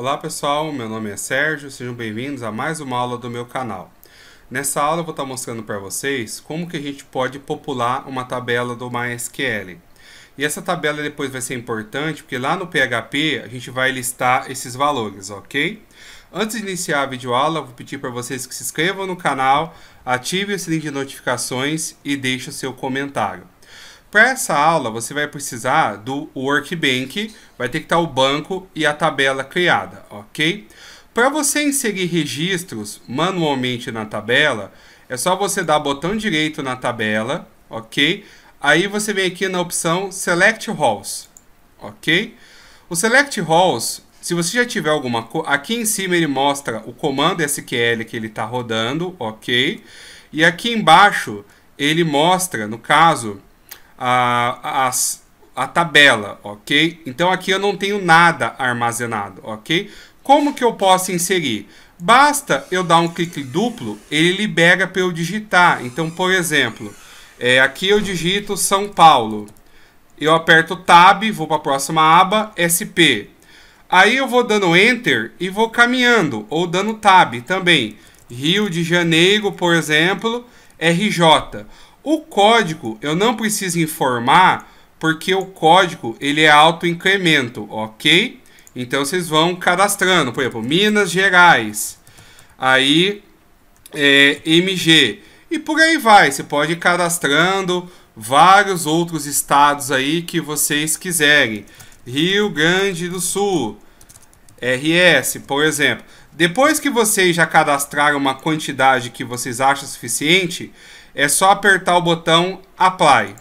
Olá pessoal, meu nome é Sérgio, sejam bem-vindos a mais uma aula do meu canal. Nessa aula eu vou estar mostrando para vocês como que a gente pode popular uma tabela do MySQL. E essa tabela depois vai ser importante porque lá no PHP a gente vai listar esses valores, ok? Antes de iniciar a videoaula, eu vou pedir para vocês que se inscrevam no canal, ativem o sininho de notificações e deixem o seu comentário. Para essa aula, você vai precisar do Workbank, vai ter que estar o banco e a tabela criada, ok? Para você inserir registros manualmente na tabela, é só você dar botão direito na tabela, ok? Aí você vem aqui na opção Select Rows, ok? O Select Rows, se você já tiver alguma coisa... Aqui em cima ele mostra o comando SQL que ele está rodando, ok? E aqui embaixo ele mostra, no caso a, a tabela, ok? Então aqui eu não tenho nada armazenado, ok? Como que eu posso inserir? Basta eu dar um clique duplo, ele libera para eu digitar. Então, por exemplo, é, aqui eu digito São Paulo. Eu aperto Tab, vou para a próxima aba, SP. Aí eu vou dando Enter e vou caminhando, ou dando Tab também. Rio de Janeiro, por exemplo, RJ. O código eu não preciso informar porque o código ele é auto-incremento, ok? Então vocês vão cadastrando, por exemplo, Minas Gerais, aí é, MG e por aí vai. Você pode ir cadastrando vários outros estados aí que vocês quiserem. Rio Grande do Sul, RS, por exemplo. Depois que vocês já cadastraram uma quantidade que vocês acham suficiente, é só apertar o botão Apply.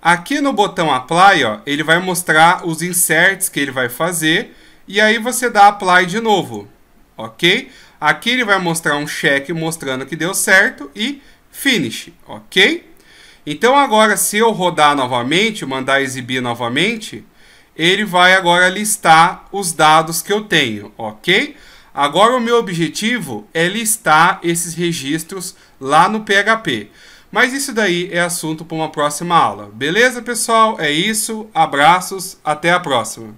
Aqui no botão Apply, ó, ele vai mostrar os inserts que ele vai fazer e aí você dá Apply de novo, ok? Aqui ele vai mostrar um check mostrando que deu certo e Finish, ok? Então agora se eu rodar novamente, mandar exibir novamente, ele vai agora listar os dados que eu tenho, ok? Ok? Agora o meu objetivo é listar esses registros lá no PHP. Mas isso daí é assunto para uma próxima aula. Beleza, pessoal? É isso. Abraços. Até a próxima.